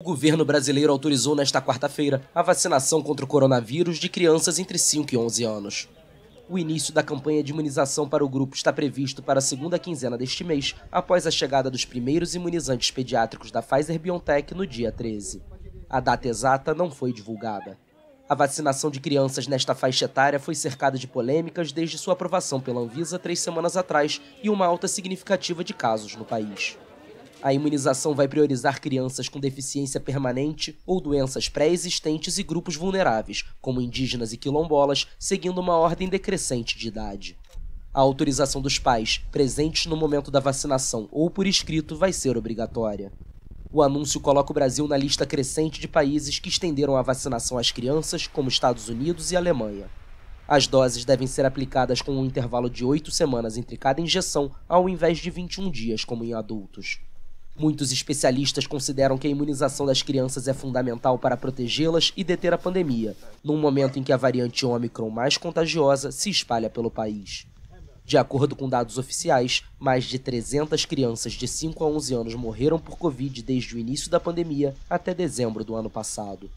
O governo brasileiro autorizou nesta quarta-feira a vacinação contra o coronavírus de crianças entre 5 e 11 anos. O início da campanha de imunização para o grupo está previsto para a segunda quinzena deste mês, após a chegada dos primeiros imunizantes pediátricos da Pfizer-BioNTech no dia 13. A data exata não foi divulgada. A vacinação de crianças nesta faixa etária foi cercada de polêmicas desde sua aprovação pela Anvisa três semanas atrás e uma alta significativa de casos no país. A imunização vai priorizar crianças com deficiência permanente ou doenças pré-existentes e grupos vulneráveis, como indígenas e quilombolas, seguindo uma ordem decrescente de idade. A autorização dos pais, presentes no momento da vacinação ou por escrito, vai ser obrigatória. O anúncio coloca o Brasil na lista crescente de países que estenderam a vacinação às crianças, como Estados Unidos e Alemanha. As doses devem ser aplicadas com um intervalo de oito semanas entre cada injeção, ao invés de 21 dias, como em adultos. Muitos especialistas consideram que a imunização das crianças é fundamental para protegê-las e deter a pandemia, num momento em que a variante Omicron mais contagiosa se espalha pelo país. De acordo com dados oficiais, mais de 300 crianças de 5 a 11 anos morreram por Covid desde o início da pandemia até dezembro do ano passado.